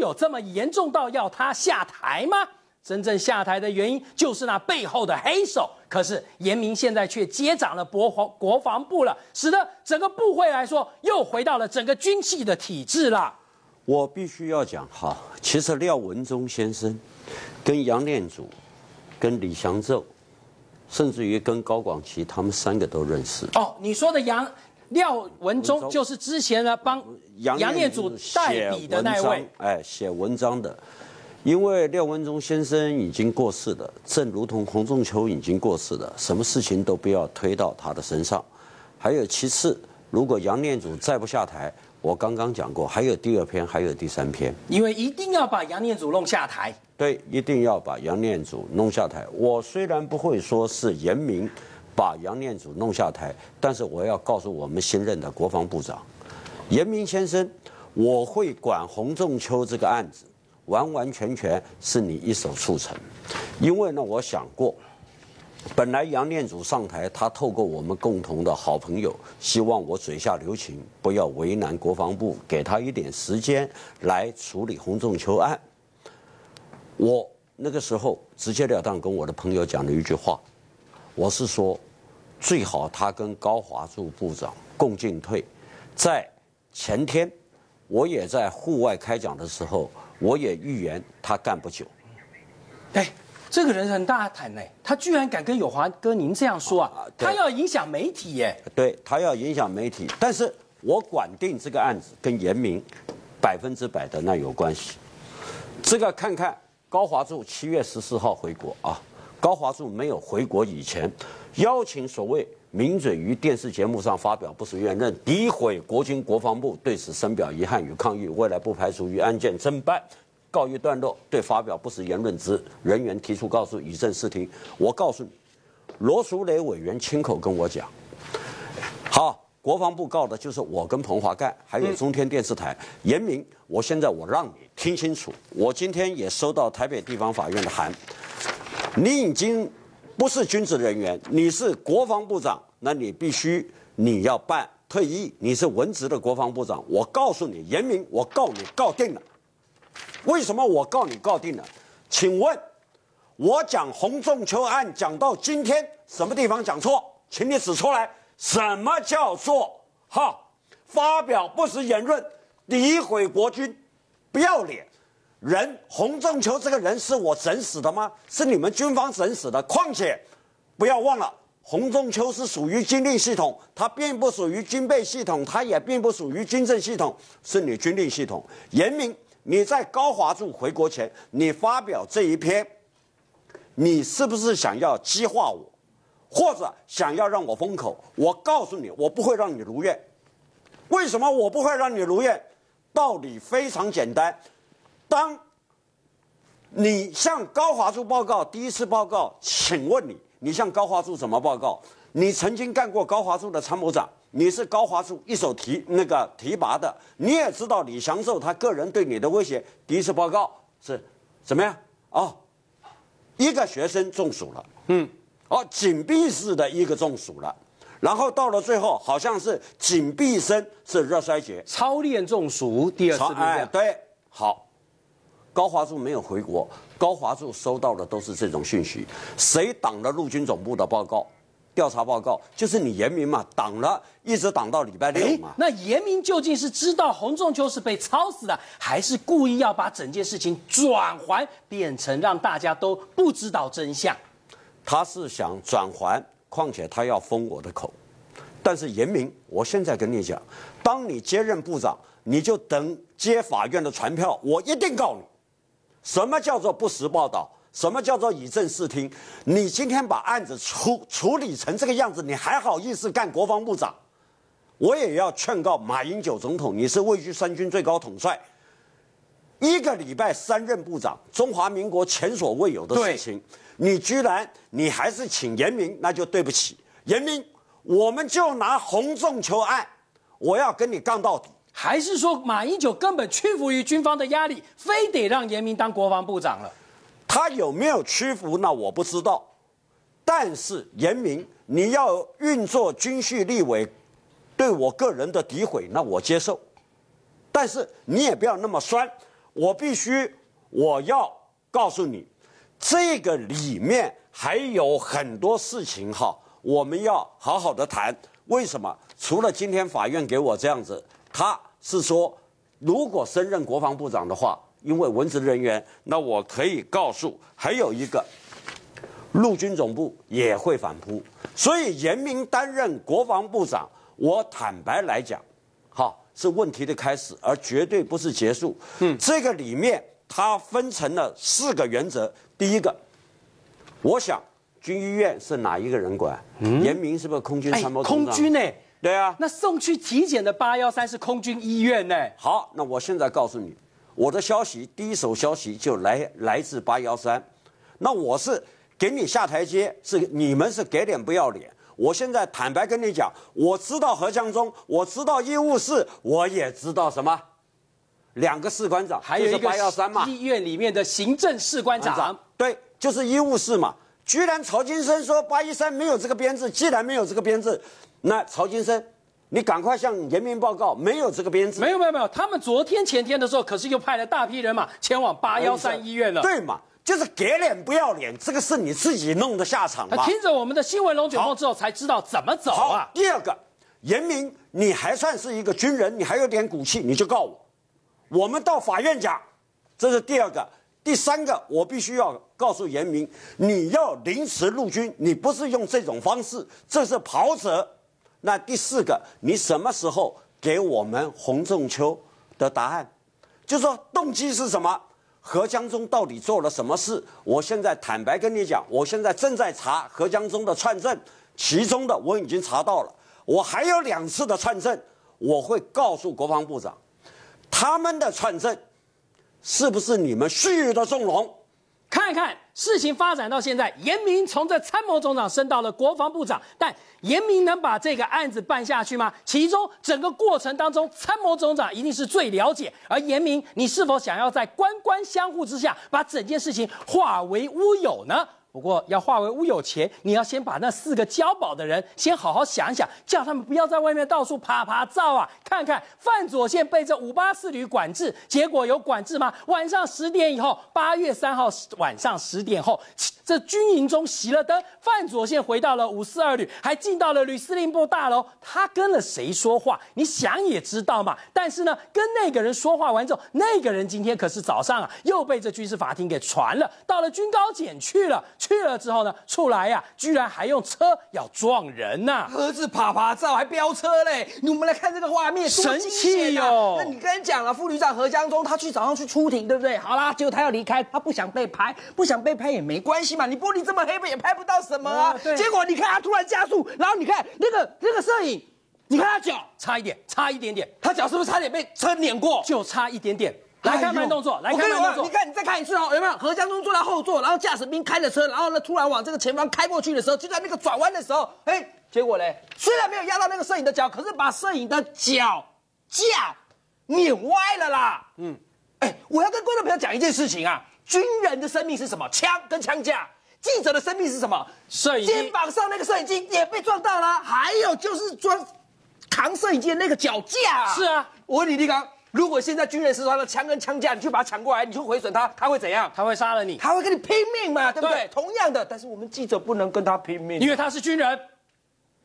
有这么严重到要他下台吗？真正下台的原因就是那背后的黑手。可是严明现在却接掌了国防国防部了，使得整个部会来说又回到了整个军系的体制了。我必须要讲哈，其实廖文忠先生跟杨念祖、跟李祥宙，甚至于跟高广奇，他们三个都认识。哦，你说的杨。廖文忠就是之前呢帮杨念祖代笔的那位，哎，写文章的。因为廖文忠先生已经过世了，正如同洪仲秋已经过世了，什么事情都不要推到他的身上。还有其次，如果杨念祖再不下台，我刚刚讲过，还有第二篇，还有第三篇。因为一定要把杨念祖弄下台。对，一定要把杨念祖弄下台。我虽然不会说是严明。把杨念祖弄下台，但是我要告诉我们新任的国防部长严明先生，我会管洪仲秋这个案子，完完全全是你一手促成。因为呢，我想过，本来杨念祖上台，他透过我们共同的好朋友，希望我嘴下留情，不要为难国防部，给他一点时间来处理洪仲秋案。我那个时候直截了当跟我的朋友讲了一句话，我是说。最好他跟高华柱部长共进退，在前天，我也在户外开讲的时候，我也预言他干不久。哎，这个人很大胆呢，他居然敢跟友华哥您这样说啊？他要影响媒体耶？对他要影响媒体，但是我管定这个案子跟严明百分之百的那有关系。这个看看，高华柱七月十四号回国啊。高华柱没有回国以前。邀请所谓名嘴于电视节目上发表不实言论，诋毁国军国防部，对此深表遗憾与抗议。未来不排除于案件侦办告一段落，对发表不实言论之人员提出告诉以正视听。我告诉你，罗淑蕾委员亲口跟我讲，好，国防部告的就是我跟彭华干，还有中天电视台，严明。我现在我让你听清楚，我今天也收到台北地方法院的函，你已经。不是军职人员，你是国防部长，那你必须你要办退役。你是文职的国防部长，我告诉你，严明，我告你告定了。为什么我告你告定了？请问，我讲洪仲秋案讲到今天什么地方讲错？请你指出来。什么叫做哈发表不实言论，诋毁国军，不要脸？人洪仲秋这个人是我整死的吗？是你们军方整死的。况且，不要忘了，洪仲秋是属于军令系统，他并不属于军备系统，他也并不属于军政系统，是你军令系统。严明，你在高华柱回国前，你发表这一篇，你是不是想要激化我，或者想要让我封口？我告诉你，我不会让你如愿。为什么我不会让你如愿？道理非常简单。当你向高华柱报告第一次报告，请问你你向高华柱怎么报告？你曾经干过高华柱的参谋长，你是高华柱一手提那个提拔的，你也知道李祥寿他个人对你的威胁。第一次报告是怎么样？哦，一个学生中暑了，嗯，哦，紧闭式的一个中暑了，然后到了最后好像是紧闭身是热衰竭，超练中暑。第二次哎，对，好。高华柱没有回国，高华柱收到的都是这种讯息。谁挡了陆军总部的报告？调查报告就是你严明嘛挡了，一直挡到礼拜六嘛。那严明究竟是知道洪仲秋是被操死的，还是故意要把整件事情转还变成让大家都不知道真相？他是想转还，况且他要封我的口。但是严明，我现在跟你讲，当你接任部长，你就等接法院的传票，我一定告你。什么叫做不实报道？什么叫做以正视听？你今天把案子处处理成这个样子，你还好意思干国防部长？我也要劝告马英九总统，你是位居三军最高统帅，一个礼拜三任部长，中华民国前所未有的事情，你居然你还是请严明，那就对不起严明，我们就拿红仲球案，我要跟你杠到底。还是说马英九根本屈服于军方的压力，非得让严明当国防部长了？他有没有屈服？那我不知道。但是严明，你要运作军叙立委对我个人的诋毁，那我接受。但是你也不要那么酸。我必须，我要告诉你，这个里面还有很多事情哈，我们要好好的谈。为什么？除了今天法院给我这样子。他是说，如果升任国防部长的话，因为文职人员，那我可以告诉，还有一个陆军总部也会反扑，所以严明担任国防部长，我坦白来讲，好是问题的开始，而绝对不是结束。嗯，这个里面它分成了四个原则，第一个，我想军医院是哪一个人管？严明是不是空军参谋长？空军哎。对啊，那送去体检的八幺三是空军医院呢。好，那我现在告诉你，我的消息第一手消息就来来自八幺三，那我是给你下台阶，是你们是给脸不要脸。我现在坦白跟你讲，我知道何向忠，我知道医务室，我也知道什么，两个士官长，还有一个八幺三嘛，医院里面的行政士官长，对，就是医务室嘛。居然曹金生说八一三没有这个编制，既然没有这个编制。那曹金生，你赶快向严明报告，没有这个编制。没有没有没有，他们昨天前天的时候，可是又派了大批人马前往八幺三医院了。对嘛？就是给脸不要脸，这个是你自己弄的下场。听着我们的新闻龙卷风之后才知道怎么走啊。好，第二个，严明，你还算是一个军人，你还有点骨气，你就告我，我们到法院讲。这是第二个，第三个，我必须要告诉严明，你要临时入军，你不是用这种方式，这是跑者。那第四个，你什么时候给我们洪仲秋的答案？就说动机是什么？何江忠到底做了什么事？我现在坦白跟你讲，我现在正在查何江忠的串证，其中的我已经查到了，我还有两次的串证，我会告诉国防部长，他们的串证是不是你们蓄意的纵容？看看事情发展到现在，严明从这参谋总长升到了国防部长，但严明能把这个案子办下去吗？其中整个过程当中，参谋总长一定是最了解，而严明，你是否想要在官官相护之下，把整件事情化为乌有呢？不过要化为乌有前，你要先把那四个交保的人先好好想想，叫他们不要在外面到处爬爬照啊，看看范左线被这五八四旅管制，结果有管制吗？晚上十点以后，八月三号晚上十点后，这军营中熄了灯，范左线回到了五四二旅，还进到了旅司令部大楼，他跟了谁说话？你想也知道嘛。但是呢，跟那个人说话完之后，那个人今天可是早上啊又被这军事法庭给传了，到了军高检去了。去了之后呢，出来呀，居然还用车要撞人呐！盒子啪啪照还飙车嘞！你们来看这个画面，神奇哟！那你跟你讲了，副旅长何江忠他去早上去出庭，对不对？好啦，结果他要离开，他不想被拍，不想被拍也没关系嘛。你玻璃这么黑，也拍不到什么啊。结果你看他突然加速，然后你看那个那个摄影，你看他脚差一点，差一点点，他脚是不是差点被车碾过？就差一点点。来看慢动作，来看慢动作。你看，你再看一次哦，有没有？何江中坐在后座，然后驾驶兵开着车，然后呢，突然往这个前方开过去的时候，就在那个转弯的时候，哎，结果呢，虽然没有压到那个摄影的脚，可是把摄影的脚架碾歪了啦。嗯，哎，我要跟观众朋友讲一件事情啊，军人的生命是什么？枪跟枪架。记者的生命是什么？摄影肩膀上那个摄影机也被撞到了，还有就是装扛摄影机的那个脚架。是啊，我问你，立刚。如果现在军人是他的枪跟枪架，你去把他抢过来，你去毁损他，他会怎样？他会杀了你，他会跟你拼命嘛，对不对？同样的，但是我们记者不能跟他拼命，因为他是军人。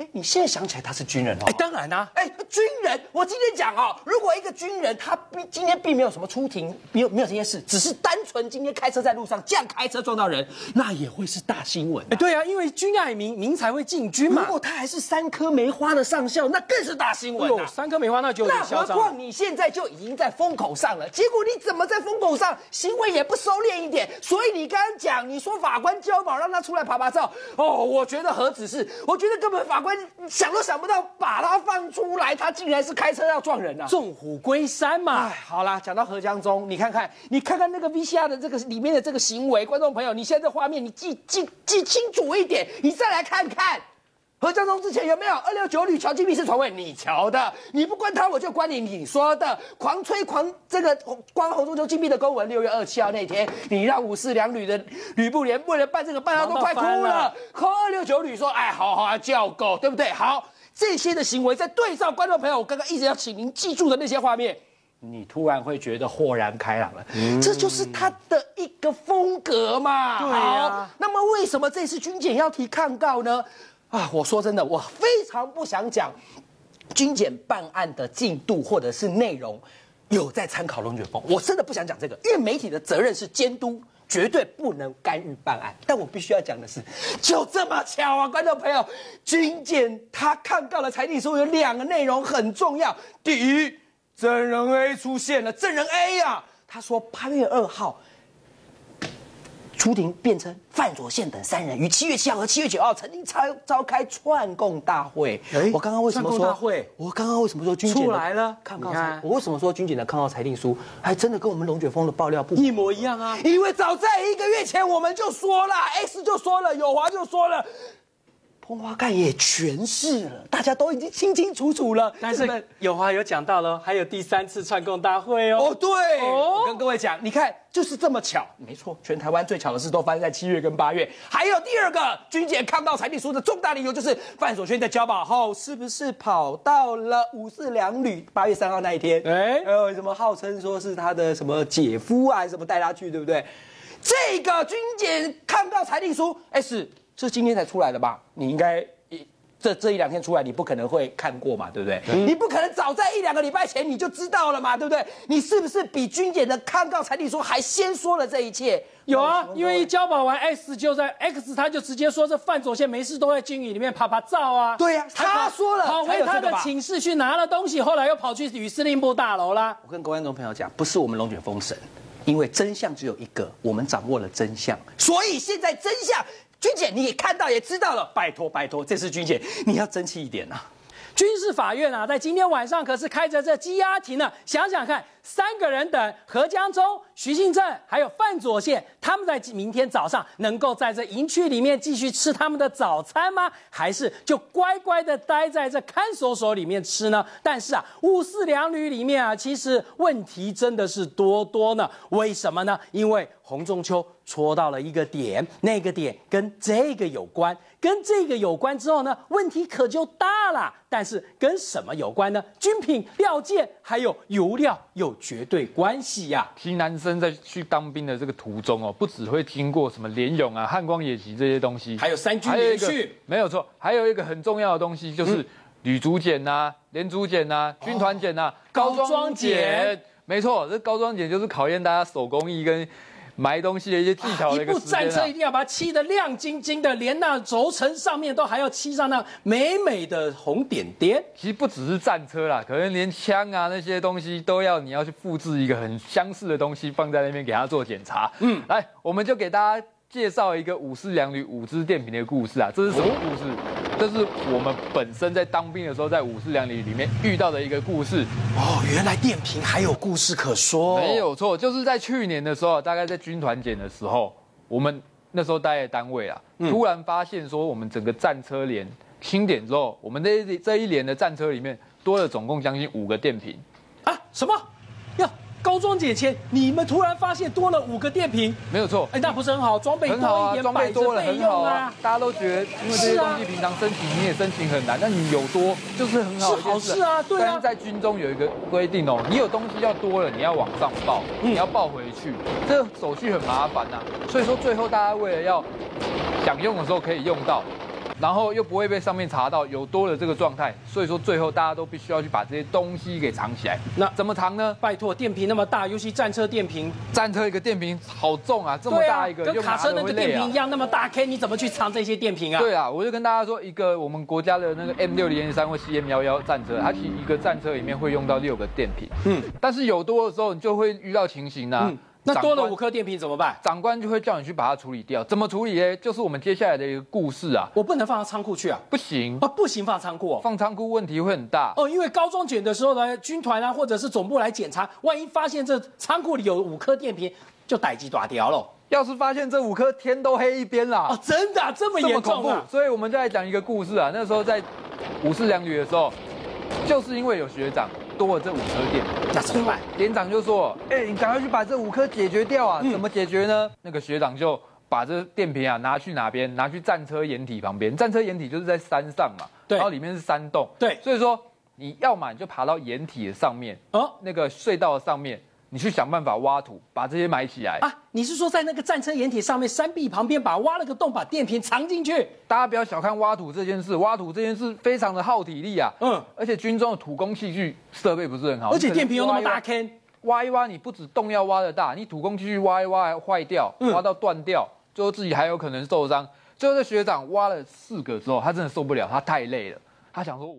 哎，你现在想起来他是军人哦？哎，当然啦！哎，军人，我今天讲哦，如果一个军人他并今天并没有什么出庭，没有没有这件事，只是单纯今天开车在路上这样开车撞到人，那也会是大新闻。哎，对啊，因为君爱民，民才会进军嘛。如果他还是三颗梅花的上校，那更是大新闻。有三颗梅花，那就那何况你现在就已经在风口上了，结果你怎么在风口上行为也不收敛一点？所以你刚刚讲，你说法官交保让他出来拍拍照，哦，我觉得何止是，我觉得根本法官。想都想不到，把他放出来，他竟然是开车要撞人啊！纵虎归山嘛。好啦，讲到何江忠，你看看，你看看那个 VCR 的这个里面的这个行为，观众朋友，你现在这画面，你记记记清楚一点，你再来看看。何将军之前有没有二六九旅乔金密是传位你瞧的？你不关他，我就关你。你说的狂吹狂这个关洪忠洲禁闭的公文，六月二七号那天，你让五四两旅的吕布连为了办这个办，都快哭了。扣二六九旅说：“哎，好好啊，叫狗，对不对？”好，这些的行为在对照观众朋友我刚刚一直要请您记住的那些画面，你突然会觉得豁然开朗了。这就是他的一个风格嘛。好，那么为什么这次军检要提抗告呢？啊，我说真的，我非常不想讲军检办案的进度或者是内容，有在参考龙卷风，我真的不想讲这个。因为媒体的责任是监督，绝对不能干预办案。但我必须要讲的是，就这么巧啊，观众朋友，军检他看到了裁定书，有两个内容很重要。第一，证人 A 出现了，证人 A 呀，他说八月二号。出庭辩称，范佐宪等三人于七月七号和七月九号曾经召召开串供大会。哎，我刚刚为什么说？大会。我刚刚为什么说军检？出来了，看刚我为什么说军检的抗告裁定书还真的跟我们龙卷风的爆料不一模一样啊？因为早在一个月前我们就说了，X 就说了，有华就说了。风花盖也诠释了，大家都已经清清楚楚了。但是有话有讲到了，还有第三次串供大会哦。哦，对，我跟各位讲，你看就是这么巧，没错，全台湾最巧的事都发生在七月跟八月。还有第二个军检抗告裁定书的重大理由，就是范所轩在交保后是不是跑到了五四两旅？八月三号那一天，哎，还有什么号称说是他的什么姐夫啊，什么带他去，对不对？这个军检抗告裁定书，S。是今天才出来的吧？你应该一这这一两天出来，你不可能会看过嘛，对不对？你不可能早在一两个礼拜前你就知道了嘛，对不对？你是不是比军检的看？告裁定书还先说了这一切？有啊，因为一交保完 S 就在 X，他就直接说这范左先没事都在军营里面拍拍照啊。对呀，他说了，跑回他的寝室去拿了东西，后来又跑去与司令部大楼啦。我跟观众朋友讲，不是我们龙卷风神，因为真相只有一个，我们掌握了真相，所以现在真相。军姐，你也看到也知道了，拜托拜托，这次军姐你要争气一点呐！军事法院啊，在今天晚上可是开着这羁押庭呢，想想看。三个人等何江洲、徐信镇，还有范左县，他们在明天早上能够在这营区里面继续吃他们的早餐吗？还是就乖乖的待在这看守所里面吃呢？但是啊，五四两旅里面啊，其实问题真的是多多呢。为什么呢？因为洪仲秋戳到了一个点，那个点跟这个有关，跟这个有关之后呢，问题可就大了。但是跟什么有关呢？军品料件还有油料有。绝对关系呀！新男生在去当兵的这个途中哦，不只会经过什么连勇啊、汉光演习这些东西，还有三军联训，没有错。还有一个很重要的东西就是女竹检呐、连竹检呐、军团检呐、高装检。没错，这高装检就是考验大家手工艺跟。埋东西的一些技巧，一部战车一定要把它漆的亮晶晶的，连那轴承上面都还要漆上那美美的红点点。其实不只是战车啦，可能连枪啊那些东西都要你要去复制一个很相似的东西放在那边给它做检查。嗯，来，我们就给大家。介绍一个五四两旅五支电瓶的故事啊，这是什么故事？这是我们本身在当兵的时候，在五四两旅里面遇到的一个故事。哦，原来电瓶还有故事可说。没有错，就是在去年的时候，大概在军团检的时候，我们那时候待的单位啊，突然发现说，我们整个战车连清点之后，我们这这一连的战车里面多了总共将近五个电瓶啊？什么高装解签，你们突然发现多了五个电瓶，没有错，哎，那不是很好，装备多一点，装备多了很好啊。大家都觉得，是啊，东西平常申请你也申请很难，那你有多就是很好，是好事啊，对啊。但是在军中有一个规定哦，你有东西要多了，你要往上报，你要报回去，这手续很麻烦呐。所以说最后大家为了要想用的时候可以用到。然后又不会被上面查到有多的这个状态，所以说最后大家都必须要去把这些东西给藏起来。那怎么藏呢？拜托，电瓶那么大，尤其战车电瓶，战车一个电瓶好重啊，这么大一个，跟卡车那个电瓶一样那么大，K，你怎么去藏这些电瓶啊？对啊，我就跟大家说，一个我们国家的那个 M 六零三或 C M 幺幺战车，它是一个战车里面会用到六个电瓶，嗯，但是有多的时候，你就会遇到情形呢。那多了五颗电瓶怎么办？长官就会叫你去把它处理掉。怎么处理呢？就是我们接下来的一个故事啊。我不能放到仓库去啊。不行啊，不行放仓库，放仓库问题会很大。哦，因为高中检的时候呢，军团啊或者是总部来检查，万一发现这仓库里有五颗电瓶，就逮鸡爪掉喽。要是发现这五颗，天都黑一边了。哦，真的这么严重？所以我们来讲一个故事啊。那时候在五四两旅的时候，就是因为有学长。多了这五颗电，那怎么办？连长就说：“哎，你赶快去把这五颗解决掉啊！怎么解决呢？”那个学长就把这电瓶啊拿去哪边？拿去战车掩体旁边。战车掩体就是在山上嘛，对，然后里面是山洞，对，所以说你要么你就爬到掩体的上面，哦，那个隧道上面。你去想办法挖土，把这些埋起来啊！你是说在那个战车掩体上面山壁旁边，把挖了个洞，把电瓶藏进去？大家不要小看挖土这件事，挖土这件事非常的耗体力啊。嗯。而且军中的土工器具设备不是很好。而且电瓶又那么大坑，挖一挖，你不止洞要挖的大，你土工器具挖一挖还坏掉，挖到断掉，最后自己还有可能受伤。最后，这学长挖了四个之后，他真的受不了，他太累了，他想说。